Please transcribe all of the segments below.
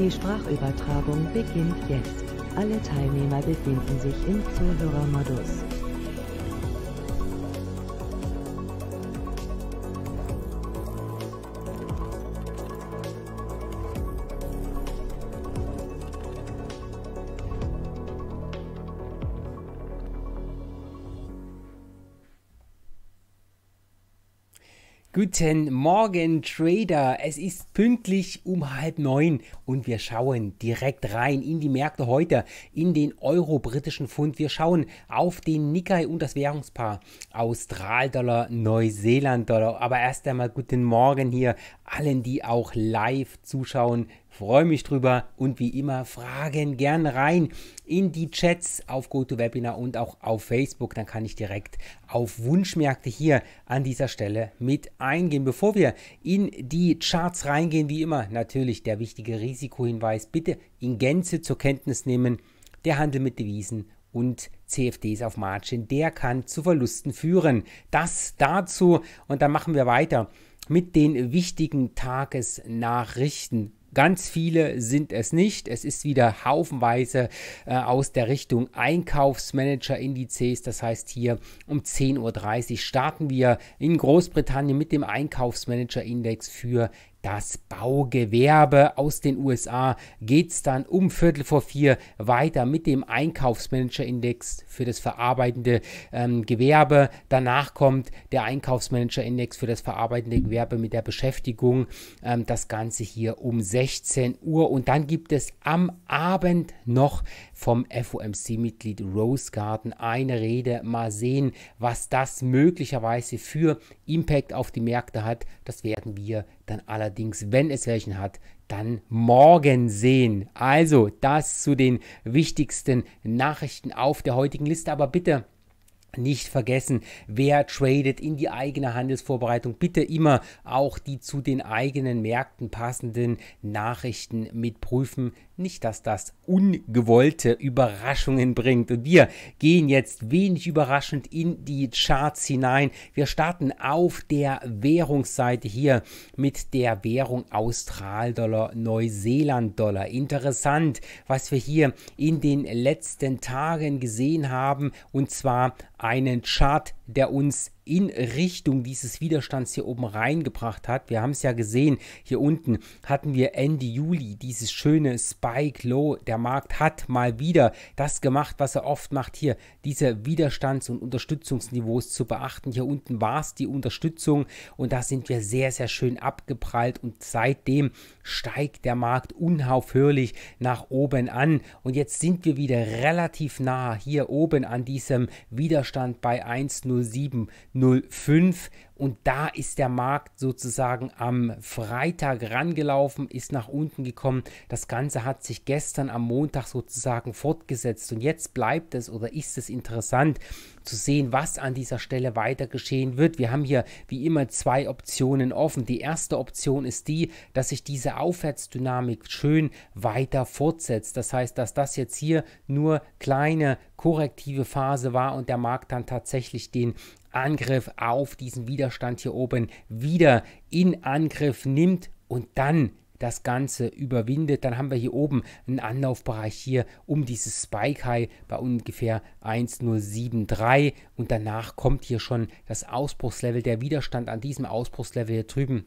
Die Sprachübertragung beginnt jetzt. Alle Teilnehmer befinden sich im Zuhörermodus. Guten Morgen, Trader. Es ist pünktlich um halb neun und wir schauen direkt rein in die Märkte heute, in den euro-britischen Pfund. Wir schauen auf den Nikkei und das Währungspaar Austral-Dollar, Neuseeland-Dollar. Aber erst einmal guten Morgen hier allen, die auch live zuschauen Freue mich drüber und wie immer Fragen gern rein in die Chats auf GoToWebinar und auch auf Facebook. Dann kann ich direkt auf Wunschmärkte hier an dieser Stelle mit eingehen. Bevor wir in die Charts reingehen, wie immer natürlich der wichtige Risikohinweis. Bitte in Gänze zur Kenntnis nehmen. Der Handel mit Devisen und CFDs auf Margin, der kann zu Verlusten führen. Das dazu und dann machen wir weiter mit den wichtigen Tagesnachrichten. Ganz viele sind es nicht. Es ist wieder haufenweise äh, aus der Richtung Einkaufsmanager-Indizes. Das heißt, hier um 10.30 Uhr starten wir in Großbritannien mit dem Einkaufsmanager-Index für das Baugewerbe aus den USA geht es dann um Viertel vor vier weiter mit dem Einkaufsmanager-Index für das verarbeitende ähm, Gewerbe. Danach kommt der Einkaufsmanager-Index für das verarbeitende Gewerbe mit der Beschäftigung. Ähm, das Ganze hier um 16 Uhr. Und dann gibt es am Abend noch vom FOMC-Mitglied Rose Garden eine Rede. Mal sehen, was das möglicherweise für Impact auf die Märkte hat. Das werden wir dann allerdings, wenn es welchen hat, dann morgen sehen. Also das zu den wichtigsten Nachrichten auf der heutigen Liste. Aber bitte nicht vergessen, wer tradet in die eigene Handelsvorbereitung, bitte immer auch die zu den eigenen Märkten passenden Nachrichten mitprüfen, nicht, dass das ungewollte Überraschungen bringt. Und wir gehen jetzt wenig überraschend in die Charts hinein. Wir starten auf der Währungsseite hier mit der Währung Australdollar, Neuseeland-Dollar. Interessant, was wir hier in den letzten Tagen gesehen haben. Und zwar einen Chart der uns in Richtung dieses Widerstands hier oben reingebracht hat. Wir haben es ja gesehen, hier unten hatten wir Ende Juli dieses schöne Spike Low. Der Markt hat mal wieder das gemacht, was er oft macht hier, diese Widerstands- und Unterstützungsniveaus zu beachten. Hier unten war es die Unterstützung und da sind wir sehr, sehr schön abgeprallt und seitdem steigt der Markt unaufhörlich nach oben an und jetzt sind wir wieder relativ nah hier oben an diesem Widerstand bei 1,0 0705 und da ist der Markt sozusagen am Freitag rangelaufen, ist nach unten gekommen. Das Ganze hat sich gestern am Montag sozusagen fortgesetzt. Und jetzt bleibt es oder ist es interessant zu sehen, was an dieser Stelle weiter geschehen wird. Wir haben hier wie immer zwei Optionen offen. Die erste Option ist die, dass sich diese Aufwärtsdynamik schön weiter fortsetzt. Das heißt, dass das jetzt hier nur kleine korrektive Phase war und der Markt dann tatsächlich den Angriff auf diesen Widerstand hier oben wieder in Angriff nimmt und dann das Ganze überwindet, dann haben wir hier oben einen Anlaufbereich hier um dieses Spike High bei ungefähr 1,073 und danach kommt hier schon das Ausbruchslevel, der Widerstand an diesem Ausbruchslevel hier drüben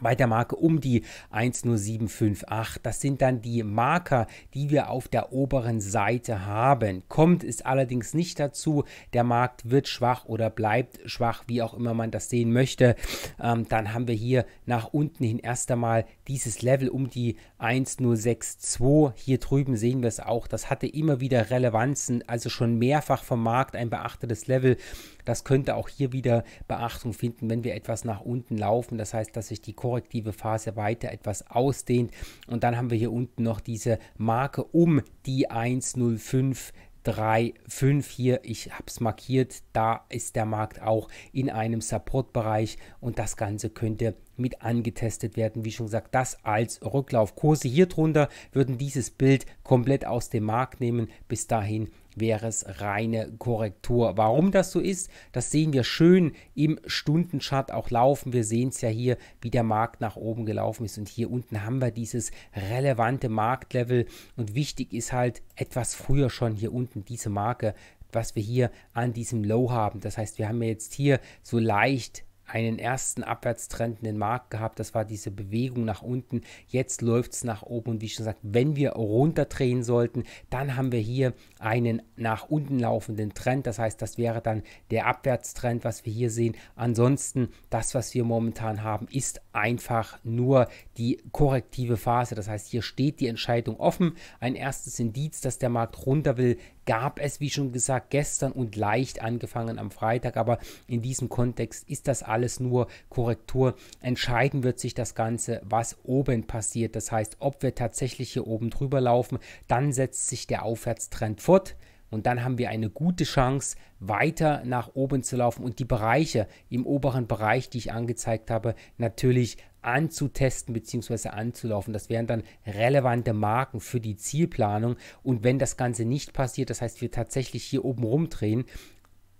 bei der Marke um die 10758. Das sind dann die Marker, die wir auf der oberen Seite haben. Kommt es allerdings nicht dazu, der Markt wird schwach oder bleibt schwach, wie auch immer man das sehen möchte, ähm, dann haben wir hier nach unten hin erst einmal dieses Level um die 1062. Hier drüben sehen wir es auch, das hatte immer wieder Relevanzen, also schon mehrfach vom Markt ein beachtetes Level das könnte auch hier wieder Beachtung finden, wenn wir etwas nach unten laufen. Das heißt, dass sich die korrektive Phase weiter etwas ausdehnt. Und dann haben wir hier unten noch diese Marke um die 105. 3, 5 hier, ich habe es markiert, da ist der Markt auch in einem Supportbereich und das Ganze könnte mit angetestet werden. Wie schon gesagt, das als Rücklaufkurse hier drunter würden dieses Bild komplett aus dem Markt nehmen. Bis dahin wäre es reine Korrektur. Warum das so ist, das sehen wir schön im Stundenchart auch laufen. Wir sehen es ja hier, wie der Markt nach oben gelaufen ist und hier unten haben wir dieses relevante Marktlevel und wichtig ist halt etwas früher schon hier unten diese Marke was wir hier an diesem Low haben. Das heißt, wir haben jetzt hier so leicht einen ersten Abwärtstrend in den Markt gehabt. Das war diese Bewegung nach unten. Jetzt läuft es nach oben. Und wie schon gesagt, wenn wir runterdrehen sollten, dann haben wir hier einen nach unten laufenden Trend. Das heißt, das wäre dann der Abwärtstrend, was wir hier sehen. Ansonsten, das, was wir momentan haben, ist einfach nur die korrektive Phase. Das heißt, hier steht die Entscheidung offen. Ein erstes Indiz, dass der Markt runter will, gab es, wie schon gesagt, gestern und leicht angefangen am Freitag. Aber in diesem Kontext ist das alles nur Korrektur. Entscheiden wird sich das Ganze, was oben passiert. Das heißt, ob wir tatsächlich hier oben drüber laufen, dann setzt sich der Aufwärtstrend fort. Und dann haben wir eine gute Chance, weiter nach oben zu laufen und die Bereiche im oberen Bereich, die ich angezeigt habe, natürlich anzutesten bzw. anzulaufen. Das wären dann relevante Marken für die Zielplanung. Und wenn das Ganze nicht passiert, das heißt, wir tatsächlich hier oben rumdrehen,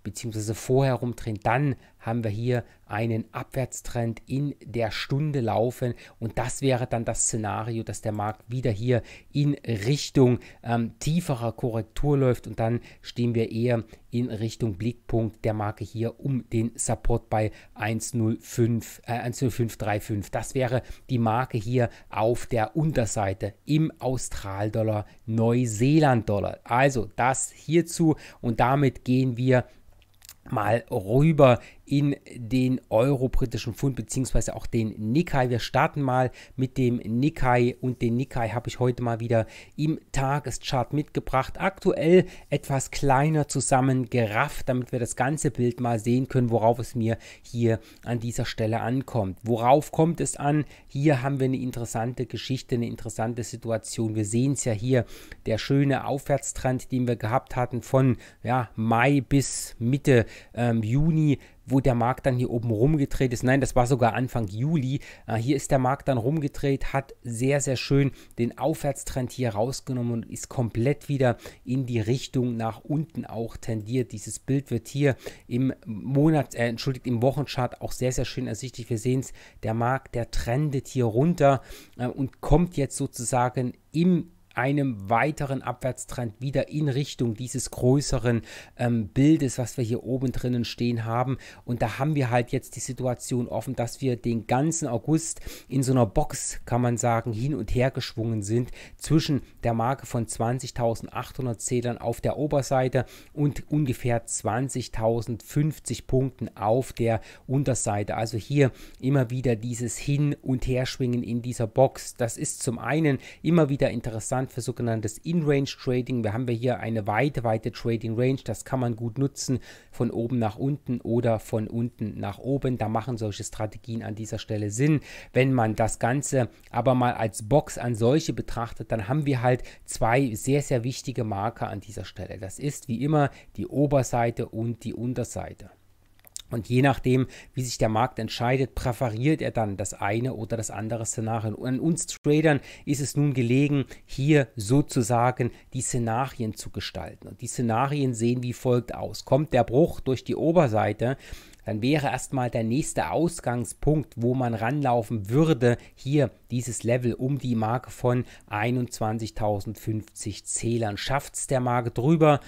beziehungsweise vorher rumdrehen, dann haben wir hier einen Abwärtstrend in der Stunde laufen und das wäre dann das Szenario, dass der Markt wieder hier in Richtung ähm, tieferer Korrektur läuft und dann stehen wir eher in Richtung Blickpunkt der Marke hier um den Support bei 105 äh, 10535. Das wäre die Marke hier auf der Unterseite im Australdollar Neuseeland-Dollar. Also das hierzu und damit gehen wir mal rüber in den euro-britischen Pfund beziehungsweise auch den Nikkei. Wir starten mal mit dem Nikkei und den Nikkei habe ich heute mal wieder im Tageschart mitgebracht. Aktuell etwas kleiner zusammengerafft, damit wir das ganze Bild mal sehen können, worauf es mir hier an dieser Stelle ankommt. Worauf kommt es an? Hier haben wir eine interessante Geschichte, eine interessante Situation. Wir sehen es ja hier, der schöne Aufwärtstrend, den wir gehabt hatten von ja, Mai bis Mitte ähm, Juni wo der Markt dann hier oben rumgedreht ist. Nein, das war sogar Anfang Juli. Äh, hier ist der Markt dann rumgedreht, hat sehr, sehr schön den Aufwärtstrend hier rausgenommen und ist komplett wieder in die Richtung nach unten auch tendiert. Dieses Bild wird hier im Monat, äh, entschuldigt, im Wochenchart auch sehr, sehr schön ersichtlich. Wir sehen es, der Markt, der trendet hier runter äh, und kommt jetzt sozusagen im einem weiteren Abwärtstrend wieder in Richtung dieses größeren ähm, Bildes, was wir hier oben drinnen stehen haben. Und da haben wir halt jetzt die Situation offen, dass wir den ganzen August in so einer Box, kann man sagen, hin und her geschwungen sind zwischen der Marke von 20.800 Zählern auf der Oberseite und ungefähr 20.050 Punkten auf der Unterseite. Also hier immer wieder dieses Hin- und Herschwingen in dieser Box. Das ist zum einen immer wieder interessant geplant für sogenanntes In-Range-Trading. Wir haben wir hier eine weite, weite Trading-Range. Das kann man gut nutzen von oben nach unten oder von unten nach oben. Da machen solche Strategien an dieser Stelle Sinn. Wenn man das Ganze aber mal als Box an solche betrachtet, dann haben wir halt zwei sehr, sehr wichtige Marker an dieser Stelle. Das ist wie immer die Oberseite und die Unterseite. Und je nachdem, wie sich der Markt entscheidet, präferiert er dann das eine oder das andere Szenario. Und an uns Tradern ist es nun gelegen, hier sozusagen die Szenarien zu gestalten. Und die Szenarien sehen wie folgt aus. Kommt der Bruch durch die Oberseite, dann wäre erstmal der nächste Ausgangspunkt, wo man ranlaufen würde, hier dieses Level um die Marke von 21.050 Zählern. Schafft es der Marke drüber,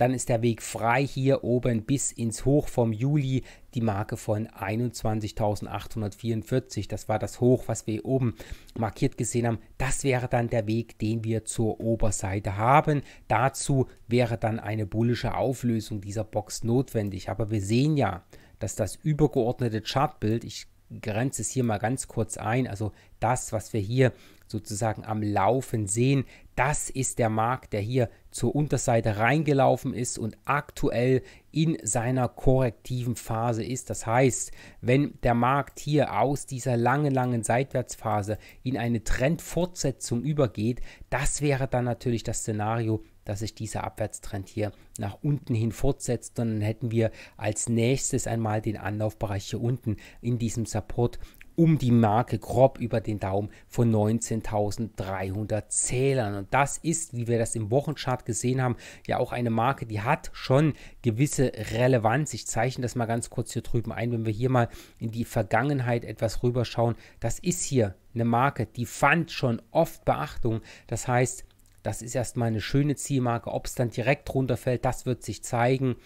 dann ist der Weg frei hier oben bis ins Hoch vom Juli, die Marke von 21.844. Das war das Hoch, was wir oben markiert gesehen haben. Das wäre dann der Weg, den wir zur Oberseite haben. Dazu wäre dann eine bullische Auflösung dieser Box notwendig. Aber wir sehen ja, dass das übergeordnete Chartbild, ich grenze es hier mal ganz kurz ein, also das, was wir hier sozusagen am Laufen sehen. Das ist der Markt, der hier zur Unterseite reingelaufen ist und aktuell in seiner korrektiven Phase ist. Das heißt, wenn der Markt hier aus dieser langen, langen Seitwärtsphase in eine Trendfortsetzung übergeht, das wäre dann natürlich das Szenario, dass sich dieser Abwärtstrend hier nach unten hin fortsetzt. Dann hätten wir als nächstes einmal den Anlaufbereich hier unten in diesem Support um die Marke grob über den Daumen von 19.300 Zählern. Und das ist, wie wir das im Wochenchart gesehen haben, ja auch eine Marke, die hat schon gewisse Relevanz. Ich zeichne das mal ganz kurz hier drüben ein, wenn wir hier mal in die Vergangenheit etwas rüberschauen. Das ist hier eine Marke, die fand schon oft Beachtung. Das heißt, das ist erstmal eine schöne Zielmarke. Ob es dann direkt runterfällt, das wird sich zeigen.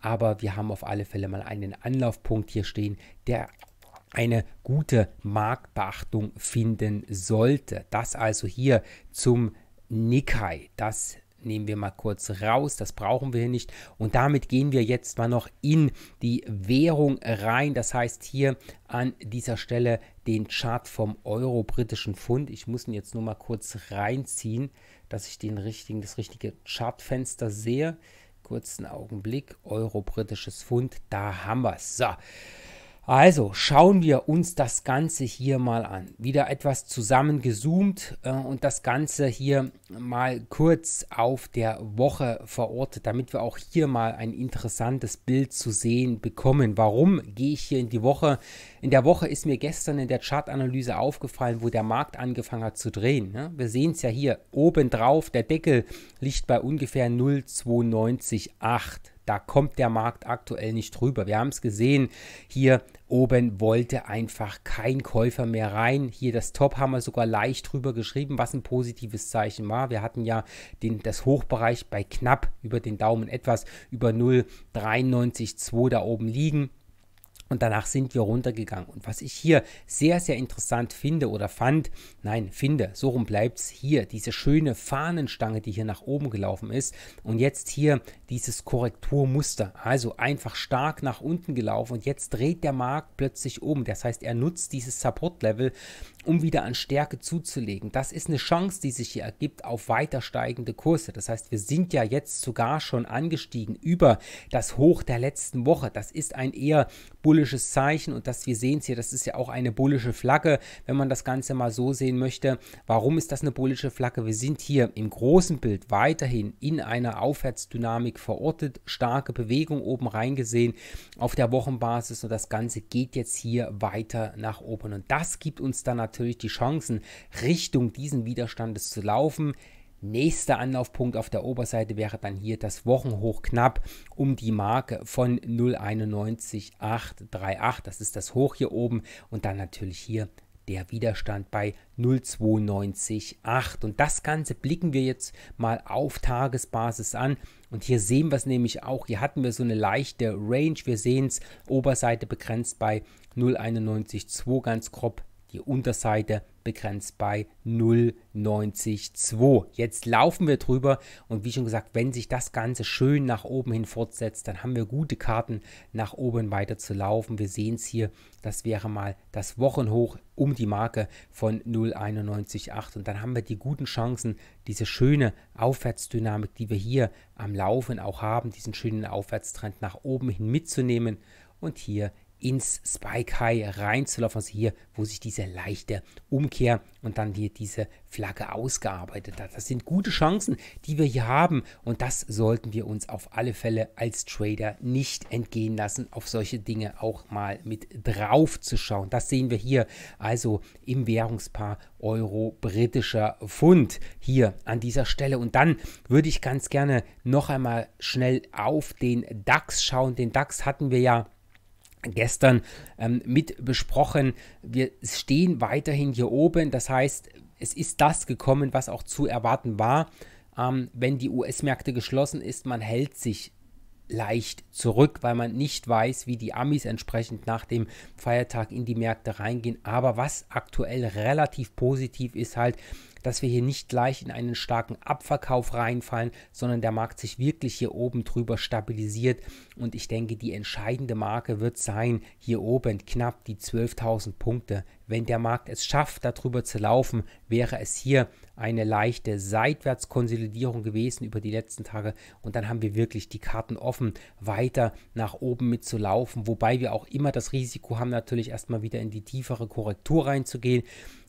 Aber wir haben auf alle Fälle mal einen Anlaufpunkt hier stehen, der eine gute Marktbeachtung finden sollte. Das also hier zum Nikkei. Das nehmen wir mal kurz raus, das brauchen wir hier nicht. Und damit gehen wir jetzt mal noch in die Währung rein. Das heißt hier an dieser Stelle den Chart vom Euro britischen Pfund. Ich muss ihn jetzt nur mal kurz reinziehen, dass ich den richtigen, das richtige Chartfenster sehe. Kurzen Augenblick, Euro britisches Pfund, da haben wir es. So. Also schauen wir uns das Ganze hier mal an. Wieder etwas zusammengezoomt äh, und das Ganze hier mal kurz auf der Woche verortet, damit wir auch hier mal ein interessantes Bild zu sehen bekommen. Warum gehe ich hier in die Woche? In der Woche ist mir gestern in der Chartanalyse aufgefallen, wo der Markt angefangen hat zu drehen. Ne? Wir sehen es ja hier oben drauf, der Deckel liegt bei ungefähr 0,928. Da kommt der Markt aktuell nicht drüber. Wir haben es gesehen, hier oben wollte einfach kein Käufer mehr rein. Hier das Top haben wir sogar leicht drüber geschrieben, was ein positives Zeichen war. Wir hatten ja den, das Hochbereich bei knapp über den Daumen etwas über 0,932 da oben liegen. Und danach sind wir runtergegangen. Und was ich hier sehr, sehr interessant finde oder fand, nein, finde, so rum bleibt es hier, diese schöne Fahnenstange, die hier nach oben gelaufen ist. Und jetzt hier dieses Korrekturmuster, also einfach stark nach unten gelaufen. Und jetzt dreht der Markt plötzlich um. Das heißt, er nutzt dieses Support-Level, um wieder an Stärke zuzulegen. Das ist eine Chance, die sich hier ergibt auf weiter steigende Kurse. Das heißt, wir sind ja jetzt sogar schon angestiegen über das Hoch der letzten Woche. Das ist ein eher bull bullisches Zeichen und das, wir sehen es hier, das ist ja auch eine bullische Flagge, wenn man das Ganze mal so sehen möchte. Warum ist das eine bullische Flagge? Wir sind hier im großen Bild weiterhin in einer Aufwärtsdynamik verortet, starke Bewegung oben reingesehen auf der Wochenbasis und das Ganze geht jetzt hier weiter nach oben und das gibt uns dann natürlich die Chancen, Richtung diesen Widerstandes zu laufen. Nächster Anlaufpunkt auf der Oberseite wäre dann hier das Wochenhoch knapp um die Marke von 0,91838. Das ist das Hoch hier oben und dann natürlich hier der Widerstand bei 0,928. Und das Ganze blicken wir jetzt mal auf Tagesbasis an. Und hier sehen wir es nämlich auch. Hier hatten wir so eine leichte Range. Wir sehen es, Oberseite begrenzt bei 0,912 ganz grob die Unterseite begrenzt bei 0,92. Jetzt laufen wir drüber und wie schon gesagt, wenn sich das Ganze schön nach oben hin fortsetzt, dann haben wir gute Karten nach oben weiter zu laufen. Wir sehen es hier, das wäre mal das Wochenhoch um die Marke von 0,91,8 und dann haben wir die guten Chancen, diese schöne Aufwärtsdynamik, die wir hier am Laufen auch haben, diesen schönen Aufwärtstrend nach oben hin mitzunehmen und hier ins Spike High reinzulaufen, also hier, wo sich diese leichte Umkehr und dann hier diese Flagge ausgearbeitet hat. Das sind gute Chancen, die wir hier haben und das sollten wir uns auf alle Fälle als Trader nicht entgehen lassen, auf solche Dinge auch mal mit drauf zu schauen. Das sehen wir hier also im Währungspaar Euro-britischer Pfund hier an dieser Stelle. Und dann würde ich ganz gerne noch einmal schnell auf den DAX schauen. Den DAX hatten wir ja gestern ähm, mit besprochen. Wir stehen weiterhin hier oben. Das heißt, es ist das gekommen, was auch zu erwarten war. Ähm, wenn die US-Märkte geschlossen ist, man hält sich leicht zurück, weil man nicht weiß, wie die Amis entsprechend nach dem Feiertag in die Märkte reingehen. Aber was aktuell relativ positiv ist, halt dass wir hier nicht gleich in einen starken Abverkauf reinfallen, sondern der Markt sich wirklich hier oben drüber stabilisiert. Und ich denke, die entscheidende Marke wird sein, hier oben knapp die 12.000 Punkte. Wenn der Markt es schafft, darüber zu laufen, wäre es hier eine leichte Seitwärtskonsolidierung gewesen über die letzten Tage. Und dann haben wir wirklich die Karten offen, weiter nach oben mitzulaufen. Wobei wir auch immer das Risiko haben, natürlich erstmal wieder in die tiefere Korrektur reinzugehen.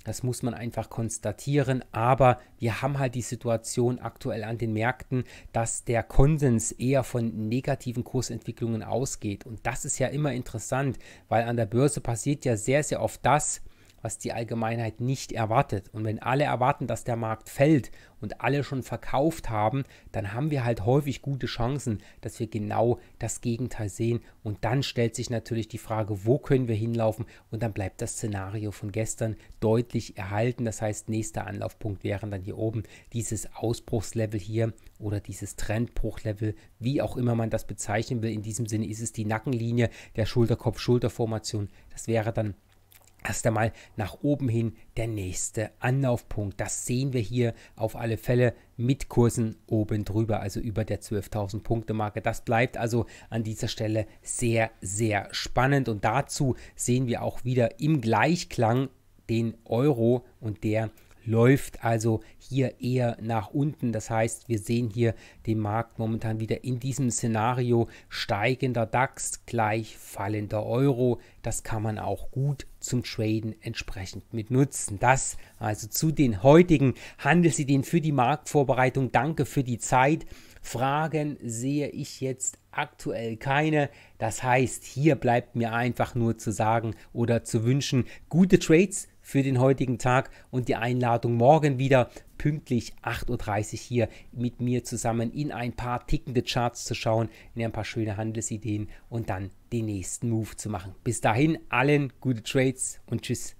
Das muss man einfach konstatieren. Aber wir haben halt die Situation aktuell an den Märkten, dass der Konsens eher von negativen Kursentwicklungen ausgeht. Und das ist ja immer interessant, weil an der Börse passiert ja sehr, sehr oft das, was die Allgemeinheit nicht erwartet. Und wenn alle erwarten, dass der Markt fällt und alle schon verkauft haben, dann haben wir halt häufig gute Chancen, dass wir genau das Gegenteil sehen. Und dann stellt sich natürlich die Frage, wo können wir hinlaufen? Und dann bleibt das Szenario von gestern deutlich erhalten. Das heißt, nächster Anlaufpunkt wären dann hier oben dieses Ausbruchslevel hier oder dieses Trendbruchlevel, wie auch immer man das bezeichnen will. In diesem Sinne ist es die Nackenlinie der Schulterkopf-Schulterformation. Das wäre dann erst einmal nach oben hin der nächste Anlaufpunkt. Das sehen wir hier auf alle Fälle mit Kursen oben drüber, also über der 12.000 Punkte Marke. Das bleibt also an dieser Stelle sehr, sehr spannend und dazu sehen wir auch wieder im Gleichklang den Euro und der läuft also hier eher nach unten. Das heißt, wir sehen hier den Markt momentan wieder in diesem Szenario steigender DAX gleich fallender Euro. Das kann man auch gut zum Traden entsprechend mit nutzen. Das also zu den heutigen Handelsideen für die Marktvorbereitung. Danke für die Zeit. Fragen sehe ich jetzt aktuell keine. Das heißt, hier bleibt mir einfach nur zu sagen oder zu wünschen, gute Trades für den heutigen Tag und die Einladung morgen wieder pünktlich 8.30 Uhr hier mit mir zusammen in ein paar tickende Charts zu schauen, in ein paar schöne Handelsideen und dann den nächsten Move zu machen. Bis dahin allen gute Trades und tschüss.